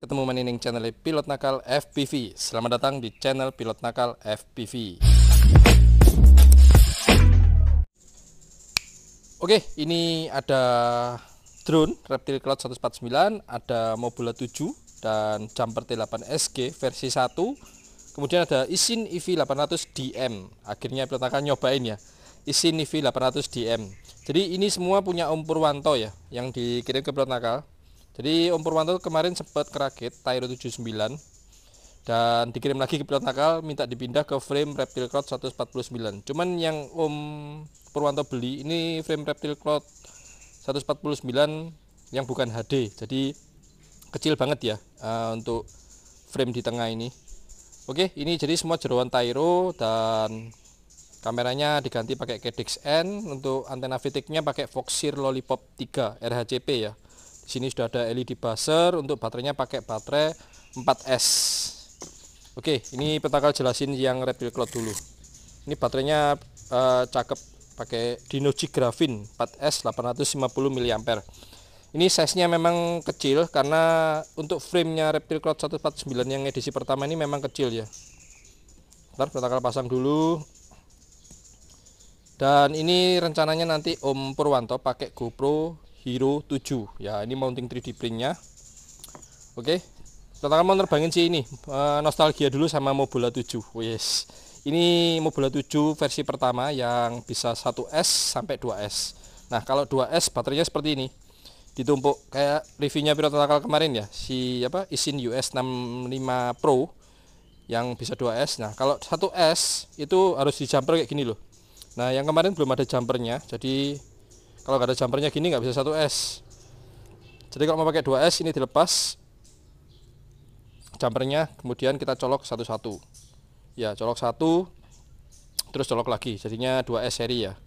Ketemu maning channel Pilot Nakal FPV. Selamat datang di channel Pilot Nakal FPV. Oke, ini ada drone Reptil Cloud 149, ada Mobula 7 dan jumper T8 SG versi 1. Kemudian ada Isin EV800 DM. Akhirnya Pilot Nakal nyobain ya. Isin EV800 DM. Jadi ini semua punya Om Purwanto ya yang dikirim ke Pilot Nakal jadi Om Purwanto kemarin sempat kerakit Tyro 79 dan dikirim lagi ke pilot nakal minta dipindah ke frame reptil cloud 149 cuman yang Om Purwanto beli ini frame reptil cloud 149 yang bukan HD jadi kecil banget ya uh, untuk frame di tengah ini oke ini jadi semua jeruan Tyro dan kameranya diganti pakai N untuk antena fitiknya pakai Foxir Lollipop 3 RHCP ya sini sudah ada LED buzzer untuk baterainya pakai baterai 4S Oke ini petakal jelasin yang reptil cloud dulu ini baterainya uh, cakep pakai Dinoji Grafin 4S 850 mAh ini size nya memang kecil karena untuk framenya reptil cloud 149 yang edisi pertama ini memang kecil ya ntar petakal pasang dulu dan ini rencananya nanti Om Purwanto pakai GoPro Hero 7 ya ini mounting 3D printnya oke kita mau nerbangin sih ini eh, nostalgia dulu sama Mobula 7 oh yes ini Mobula 7 versi pertama yang bisa 1S sampai 2S nah kalau 2S baterainya seperti ini ditumpuk kayak reviewnya Piro Total kemarin ya si apa Isin US 65 Pro yang bisa 2S nah kalau 1S itu harus di jumper kayak gini loh nah yang kemarin belum ada jumpernya jadi kalau nggak ada jumpernya gini nggak bisa 1 s jadi kalau mau pakai 2S ini dilepas jumpernya kemudian kita colok satu-satu ya colok satu terus colok lagi jadinya 2S seri ya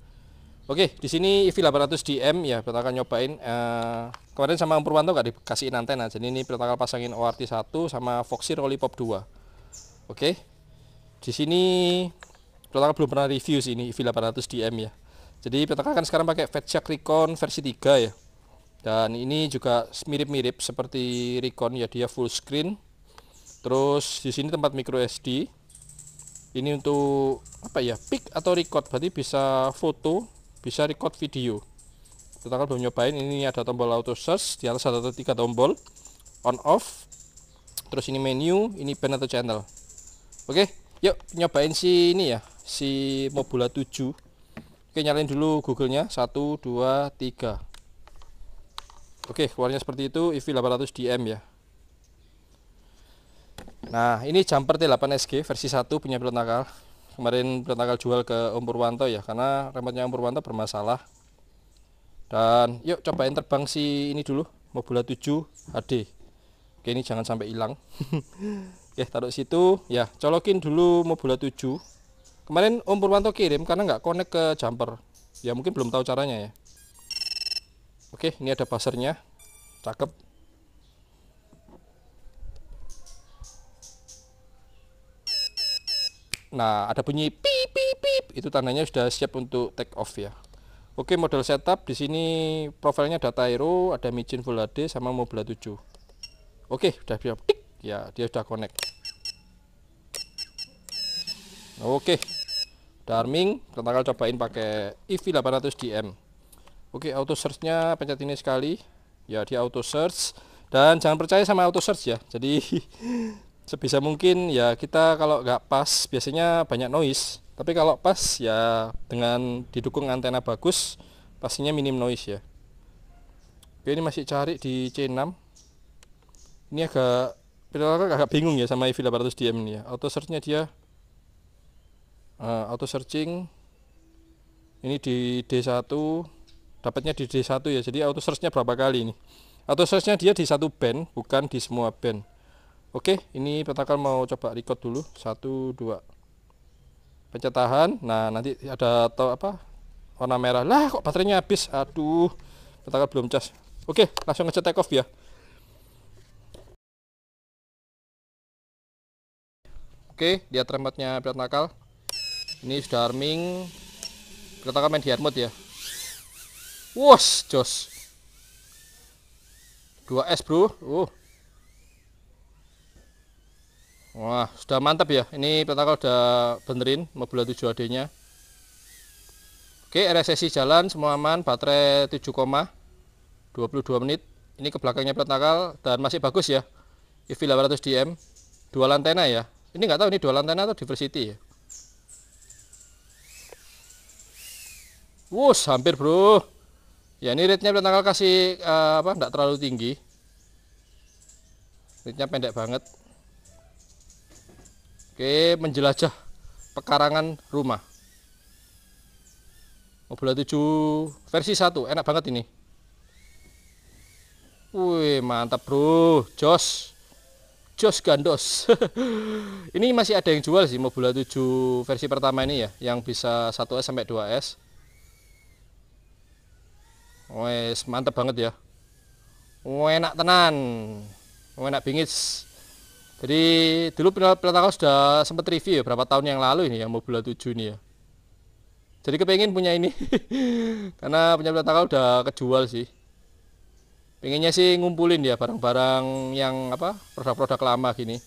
Oke di sini EV800DM ya kita akan nyobain uh, kemarin sama Om Purwanto nggak dikasihin antena nah, jadi ini kita akan pasangin ORT 1 sama Foxy Lollipop 2 Oke di sini kita belum pernah review sih ini EV800DM ya jadi petaka kan sekarang pakai Vetchak Recon versi 3 ya. Dan ini juga mirip-mirip seperti Recon ya, dia full screen. Terus di sini tempat micro SD. Ini untuk apa ya? Pick atau record. Berarti bisa foto, bisa record video. Kita kan belum nyobain. Ini ada tombol auto search, di atas atau tiga tombol on off. Terus ini menu, ini band atau channel. Oke, yuk nyobain si ini ya, si Mobula 7 Oke nyalain dulu Google-nya 1 2 3. Oke, keluarnya seperti itu EV 800 DM ya. Nah, ini jumper T8SG versi 1 punya pilot nakal. Kemarin pilot nakal jual ke Om Purwanto ya karena remote nya Om Purwanto bermasalah. Dan yuk cobain terbang si ini dulu, Mobula 7 HD. Oke, ini jangan sampai hilang. Oke, taruh situ ya. Colokin dulu Mobula 7 kemarin Om Purwanto kirim karena nggak connect ke jumper ya mungkin belum tahu caranya ya oke ini ada pasernya. cakep nah ada bunyi pip pip pip itu tandanya sudah siap untuk take off ya Oke model setup di sini profilnya ada Tyro, ada micin full HD sama mobile 7 Oke sudah siap ya dia sudah connect Oke. Darming, kita akan cobain pakai EV800DM. Oke, auto search-nya pencet ini sekali. Ya, dia auto search dan jangan percaya sama auto search ya. Jadi sebisa mungkin ya kita kalau nggak pas biasanya banyak noise. Tapi kalau pas ya dengan didukung antena bagus pastinya minim noise ya. Oke, ini masih cari di C6. Ini agak agak bingung ya sama EV800DM ini ya. Auto search-nya dia uh, auto searching ini di D1 dapatnya di D1 ya jadi auto searchnya berapa kali ini auto searchnya dia di satu band bukan di semua band oke ini petakan mau coba record dulu satu dua pencet tahan nah nanti ada atau apa warna merah lah kok baterainya habis aduh petakan belum cas oke langsung ngecet take off ya oke lihat remote nya pilot nakal ini sudah arming kita main di armut ya Wos, jos 2S bro uh. wah sudah mantap ya ini petakal sudah benerin mobil 7 AD nya oke RSSI jalan semua aman baterai 7, 22 menit ini ke belakangnya plat dan masih bagus ya EV 800 DM Dua lantena ya ini nggak tahu ini dua lantena atau diversity ya Wus, hampir bro. Ya ini rate-nya tanggal kasih uh, apa? Tidak terlalu tinggi. Rate-nya pendek banget. Oke, menjelajah pekarangan rumah. Mobil 7 versi 1, enak banget ini. Wih, mantap bro, jos. Jos gandos. ini masih ada yang jual sih mobil 7 versi pertama ini ya, yang bisa 1S sampai 2S Wes mantep banget ya. Enak tenan. Enak bingits. Jadi dulu Pelatago sudah sempat review ya berapa tahun yang lalu ini yang mobil 7 ini ya. Jadi kepengen punya ini. Karena punya Pelatago udah kejual sih. Pengennya sih ngumpulin ya barang-barang yang apa? produk-produk lama gini.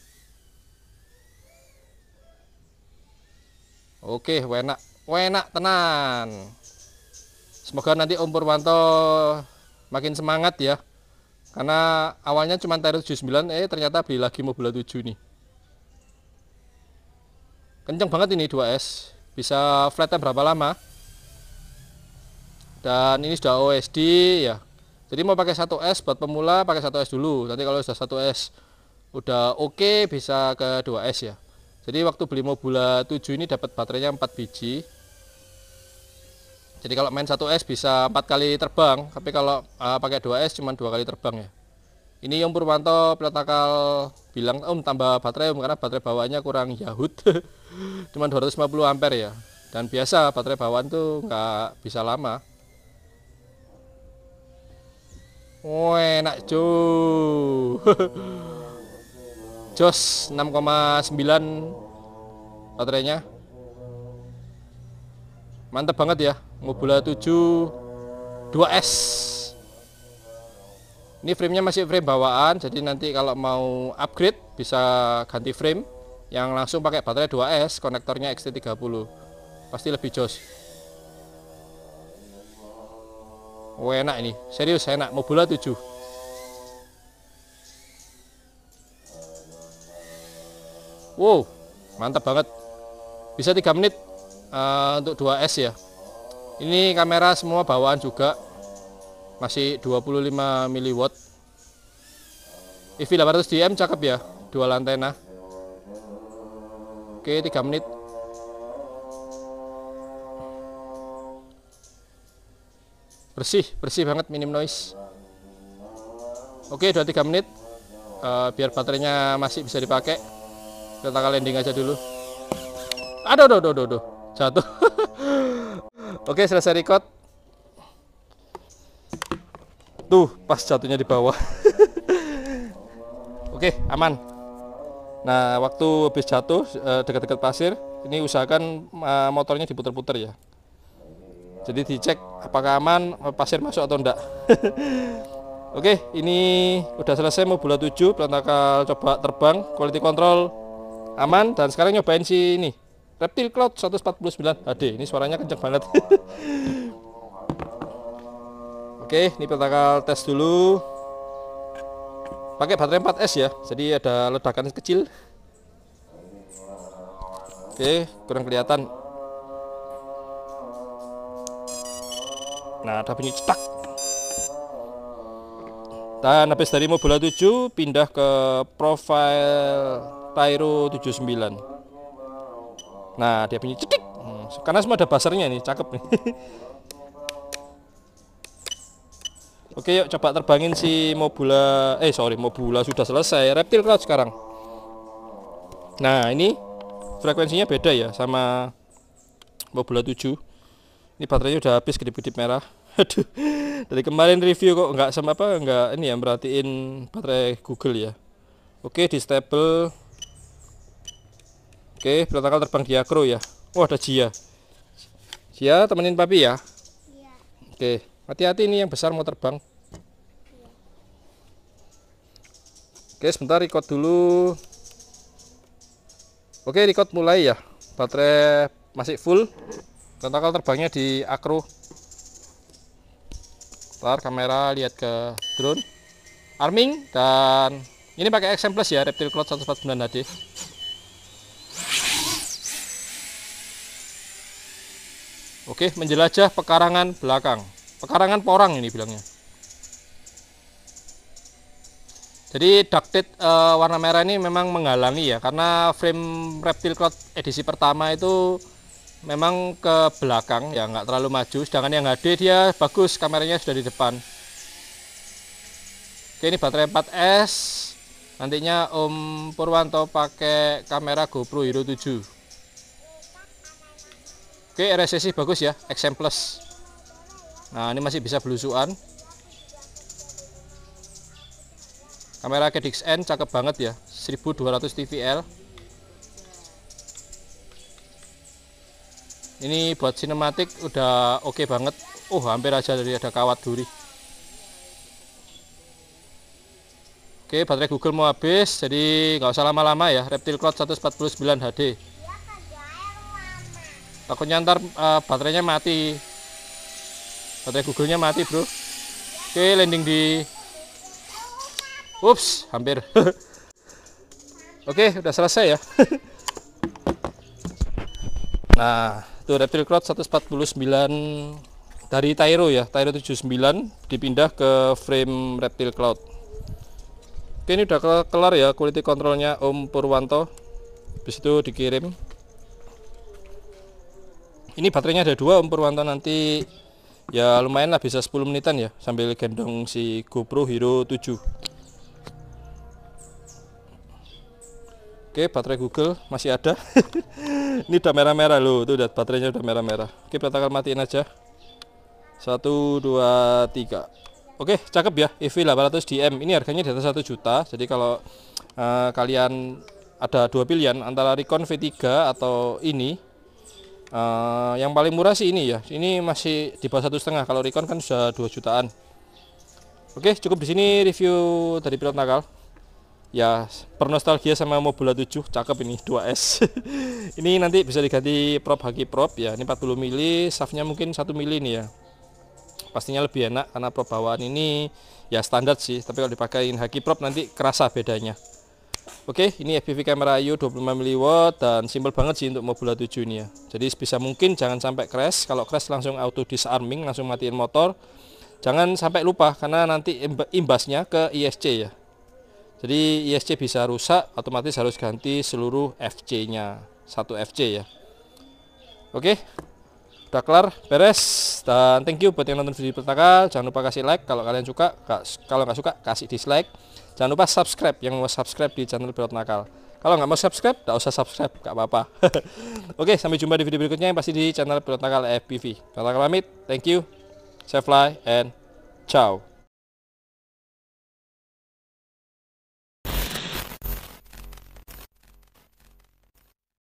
Oke, enak. Enak tenan semoga nanti Om Purwanto makin semangat ya karena awalnya cuma tarif 79 eh ternyata beli lagi Mobile 7 nih kenceng banget ini 2S bisa flatnya berapa lama dan ini sudah OSD ya jadi mau pakai 1S buat pemula pakai 1S dulu nanti kalau sudah 1S udah oke okay, bisa ke 2S ya jadi waktu beli Mobula 7 ini dapat baterainya 4 biji jadi kalau main 1S bisa 4 kali terbang, tapi kalau uh, pakai 2S cuma 2 kali terbang ya. Ini Om Purwanto pelatakal bilang Om tambah baterai Om karena baterai bawaannya kurang yahut. cuma 250 ampere ya. Dan biasa baterai bawaan tuh nggak bisa lama. Oh, enak cu. Jos 6,9 baterainya mantap banget ya Mobula 7 2S ini framenya masih frame bawaan jadi nanti kalau mau upgrade bisa ganti frame yang langsung pakai baterai 2S konektornya XT30 pasti lebih jos oh, enak ini serius enak Mobula 7 wow mantap banget bisa 3 menit Eh, untuk 2S ya ini kamera semua bawaan juga masih 25 mW EV 800 DM cakep ya dua lantai nah oke 3 menit bersih bersih banget minim noise oke 23 menit e, biar baterainya masih bisa dipakai kita kalian landing aja dulu aduh aduh aduh aduh satu oke selesai record tuh pas jatuhnya di bawah oke aman nah waktu habis jatuh eh, dekat-dekat pasir ini usahakan eh, motornya diputer-puter ya jadi dicek apakah aman pasir masuk atau enggak Oke, ini udah selesai mau bulan 7, berantakal coba terbang, quality control aman dan sekarang nyobain si ini Reptil Cloud 149 HD. Ini suaranya kenceng banget. Oh, oh, oh, Oke, ini kita tes dulu. Pakai baterai 4S ya. Jadi ada ledakan kecil. Oke, kurang kelihatan. Nah, ada bunyi cetak. Dan habis dari Mobula 7 pindah ke profile Tyro 79. Nah, dia bunyi cedik. Hmm, karena semua ada basernya ini, cakep nih. Oke, yuk coba terbangin si Mobula. Eh, sorry, Mobula sudah selesai. Reptil Cloud sekarang. Nah, ini frekuensinya beda ya sama Mobula 7. Ini baterainya udah habis kedip-kedip merah. Aduh. Dari kemarin review kok nggak sama apa nggak ini ya merhatiin baterai Google ya. Oke, di stable Oke, berantakal terbang di agro ya. Wah, oh, ada Jia. Jia, temenin papi ya. Iya. Oke, hati-hati ini yang besar mau terbang. Iya. Oke, sebentar record dulu. Oke, record mulai ya. Baterai masih full. Tentakel terbangnya di akro. Ntar kamera lihat ke drone. Arming dan ini pakai XM Plus ya, Reptil Cloud 149 HD. Oke, menjelajah pekarangan belakang. Pekarangan porang ini bilangnya. Jadi ducted e, warna merah ini memang menghalangi ya karena frame reptil cloud edisi pertama itu memang ke belakang ya nggak terlalu maju sedangkan yang HD dia bagus kameranya sudah di depan. Oke ini baterai 4S nantinya Om Purwanto pakai kamera GoPro Hero 7 oke resesi bagus ya XM plus nah ini masih bisa belusuan kamera N cakep banget ya 1200 TVL ini buat sinematik udah oke okay banget oh hampir aja dari ada kawat duri oke baterai Google mau habis jadi nggak usah lama-lama ya Reptil Cloud 149 HD takutnya ntar uh, eh, baterainya mati baterai Google nya mati bro oke landing di ups hampir oke udah selesai ya nah itu reptil crowd 149 dari Tairo ya Tairo 79 dipindah ke frame reptil cloud oke ini udah kelar ya quality controlnya Om Purwanto habis itu dikirim ini baterainya ada dua Om Purwanto nanti ya lumayan lah bisa 10 menitan ya sambil gendong si GoPro Hero 7 oke baterai Google masih ada ini udah merah-merah loh tuh udah baterainya udah merah-merah oke kita akan matiin aja 1 2 3 oke cakep ya EV 800 DM ini harganya di atas 1 juta jadi kalau uh, kalian ada dua pilihan antara Recon V3 atau ini Uh, yang paling murah sih ini ya. Ini masih di bawah satu setengah. Kalau Recon kan sudah 2 jutaan. Oke, cukup di sini review dari pilot nakal. Ya, nostalgia sama Mobula 7, cakep ini 2S. ini nanti bisa diganti prop haki prop ya. Ini 40 mili, shaftnya mungkin 1 mili nih ya. Pastinya lebih enak karena prop bawaan ini ya standar sih, tapi kalau dipakai haki prop nanti kerasa bedanya. Oke, ini FPV kamera IU 25 mw dan simple banget sih untuk Mobula 7 ini ya. Jadi sebisa mungkin jangan sampai crash. Kalau crash langsung auto disarming, langsung matiin motor. Jangan sampai lupa karena nanti imbasnya ke ISC ya. Jadi ISC bisa rusak, otomatis harus ganti seluruh FC-nya, satu FC ya. Oke. Udah kelar, beres dan thank you buat yang nonton video pertama. Jangan lupa kasih like kalau kalian suka, kalau nggak suka kasih dislike jangan lupa subscribe yang mau subscribe di channel Pilot Nakal kalau nggak mau subscribe nggak usah subscribe nggak apa-apa oke sampai jumpa di video berikutnya yang pasti di channel Pilot Nakal FPV Pilot Nakal pamit thank you safe fly and ciao